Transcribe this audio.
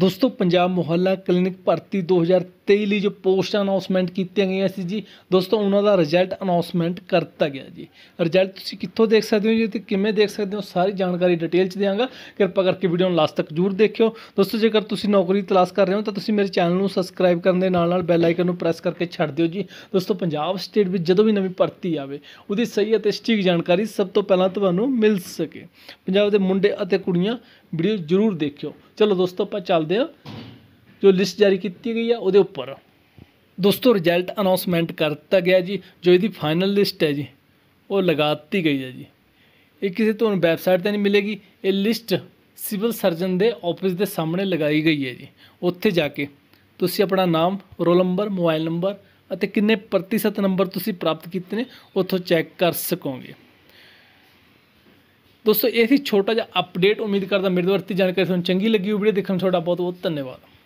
ਦੋਸਤੋ ਪੰਜਾਬ ਮੁਹੱਲਾ ਕਲੀਨਿਕ ਭਰਤੀ 23 ਲਈ ਜੋ ਪੋਸਟ ਅਨਾਉਂਸਮੈਂਟ ਕੀਤੀਆਂ ਗਈਆਂ ਸੀ ਜੀ ਦੋਸਤੋ ਉਹਨਾਂ ਦਾ ਰਿਜ਼ਲਟ ਅਨਾਉਂਸਮੈਂਟ ਕਰਤਾ ਗਿਆ ਜੀ ਰਿਜ਼ਲਟ ਤੁਸੀਂ ਕਿੱਥੋਂ ਦੇਖ ਸਕਦੇ ਹੋ ਜੀ ਤੇ ਕਿਵੇਂ ਦੇਖ ਸਕਦੇ ਹੋ ਸਾਰੀ ਜਾਣਕਾਰੀ ਡਿਟੇਲ ਚ ਦੇਵਾਂਗਾ ਕਿਰਪਾ ਕਰਕੇ ਵੀਡੀਓ ਨੂੰ ਲਾਸਟ ਤੱਕ ਜ਼ਰੂਰ ਦੇਖਿਓ ਦੋਸਤੋ ਜੇਕਰ ਤੁਸੀਂ ਨੌਕਰੀ ਤਲਾਸ਼ ਕਰ ਰਹੇ ਹੋ ਤਾਂ ਤੁਸੀਂ ਮੇਰੇ ਚੈਨਲ ਨੂੰ ਸਬਸਕ੍ਰਾਈਬ ਕਰਨ ਦੇ ਨਾਲ ਨਾਲ ਬੈਲ ਆਈਕਨ ਨੂੰ ਪ੍ਰੈਸ ਕਰਕੇ ਛੱਡ ਦਿਓ ਜੀ ਦੋਸਤੋ ਪੰਜਾਬ ਸਟੇਟ ਵਿੱਚ ਜਦੋਂ ਵੀ ਨਵੀਂ ਭਰਤੀ ਆਵੇ ਉਹਦੀ ਸਹੀ ਅਤੇ ਸਟੀਕ ਜਾਣਕਾਰੀ ਸਭ ਤੋਂ ਪਹਿਲਾਂ ਤੁਹਾਨੂੰ ਮਿਲ ਸਕੇ ਪੰਜਾਬ ਦੇ ਮੁੰਡੇ ਅਤੇ ਕੁੜੀਆਂ ਵੀਡੀਓ ਜ਼ਰੂਰ ਦੇਖਿਓ ਚਲੋ ਦੋਸਤੋ ਆਪਾਂ ਚੱਲਦੇ ਹਾਂ ਜੋ ਲਿਸਟ ਜਾਰੀ ਕੀਤੀ ਗਈ ਆ ਉਹਦੇ ਉੱਪਰ ਦੋਸਤੋ ਰਿਜ਼ਲਟ ਅਨਾਉਂਸਮੈਂਟ ਕਰਤਾ ਗਿਆ ਜੀ ਜੋ ਇਹਦੀ ਫਾਈਨਲ ਲਿਸਟ ਹੈ ਜੀ ਉਹ ਲਗਾ ਦਿੱਤੀ ਗਈ ਹੈ ਜੀ ਇਹ ਕਿਸੇ ਤੁਹਾਨੂੰ ਵੈਬਸਾਈਟ ਤੇ ਨਹੀਂ ਮਿਲੇਗੀ ਇਹ ਲਿਸਟ ਸਿਵਲ ਸਰਜਨ ਦੇ ਆਫਿਸ ਦੇ ਸਾਹਮਣੇ ਲਗਾਈ ਗਈ ਹੈ ਜੀ ਉੱਥੇ ਜਾ ਕੇ ਤੁਸੀਂ ਆਪਣਾ ਨਾਮ ਰੋਲ ਨੰਬਰ ਮੋਬਾਈਲ ਨੰਬਰ ਅਤੇ ਕਿੰਨੇ ਪ੍ਰਤੀਸ਼ਤ ਨੰਬਰ ਤੁਸੀਂ ਪ੍ਰਾਪਤ ਕੀਤੇ ਨੇ ਉੱਥੋਂ ਚੈੱਕ ਕਰ ਸਕੋਗੇ ਦੋਸਤੋ ਇਹ ਸੀ ਛੋਟਾ ਜਿਹਾ ਅਪਡੇਟ ਉਮੀਦ ਕਰਦਾ ਮੇਰੇ ਦੁਆਰਾ ਜਾਣਕਾਰੀ ਤੁਹਾਨੂੰ ਚੰਗੀ ਲੱਗੀ ਵੀਡੀਓ ਦੇਖਣ ਤੁਹਾਡਾ ਬਹੁਤ ਬਹੁਤ ਧੰਨਵਾਦ